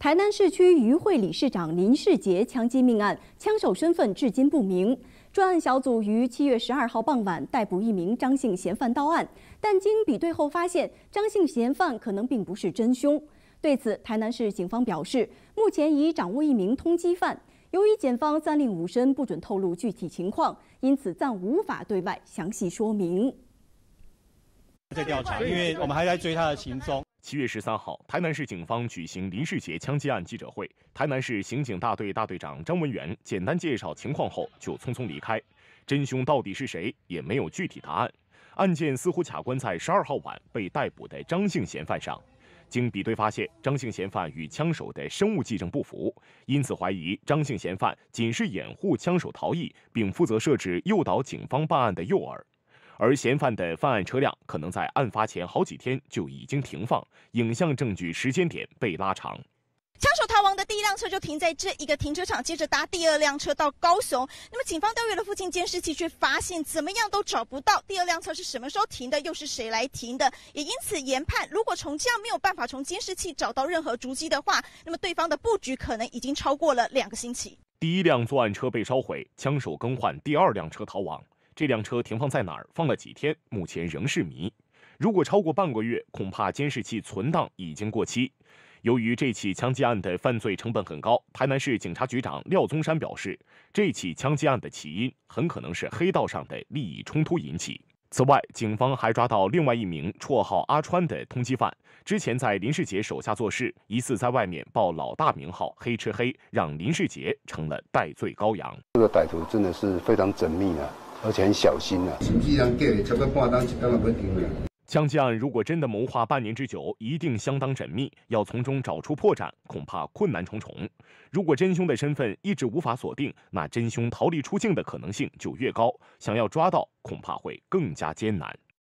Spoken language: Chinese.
台南市区于会理事长林世杰枪击命案，枪手身份至今不明。专案小组于七月十二号傍晚逮捕一名张姓嫌犯到案，但经比对后发现张姓嫌犯可能并不是真凶。对此，台南市警方表示，目前已掌握一名通缉犯，由于检方暂令五申不准透露具体情况，因此暂无法对外详细说明。在调查，因为我们还在追他的行踪。七月十三号，台南市警方举行林世杰枪击案记者会。台南市刑警大队大队长张文元简单介绍情况后就匆匆离开，真凶到底是谁也没有具体答案。案件似乎卡关在十二号晚被逮捕的张姓嫌犯上，经比对发现张姓嫌犯与枪手的生物技证不符，因此怀疑张姓嫌犯仅是掩护枪手逃逸，并负责设置诱导警方办案的诱饵。而嫌犯的犯案车辆可能在案发前好几天就已经停放，影像证据时间点被拉长。枪手逃亡的第一辆车就停在这一个停车场，接着搭第二辆车到高雄。那么警方调阅了附近监视器，却发现怎么样都找不到第二辆车是什么时候停的，又是谁来停的。也因此研判，如果从这样没有办法从监视器找到任何足迹的话，那么对方的布局可能已经超过了两个星期。第一辆作案车被烧毁，枪手更换第二辆车逃亡。这辆车停放在哪儿，放了几天，目前仍是谜。如果超过半个月，恐怕监视器存档已经过期。由于这起枪击案的犯罪成本很高，台南市警察局长廖宗山表示，这起枪击案的起因很可能是黑道上的利益冲突引起。此外，警方还抓到另外一名绰号阿川的通缉犯，之前在林世杰手下做事，疑似在外面报老大名号，黑吃黑，让林世杰成了戴罪羔羊。这个歹徒真的是非常缜密的。而且很小心啊。枪击案如果真的谋划半年之久，一定相当缜密，要从中找出破绽，恐怕困难重重。如果真凶的身份一直无法锁定，那真凶逃离出境的可能性就越高，想要抓到，恐怕会更加艰难。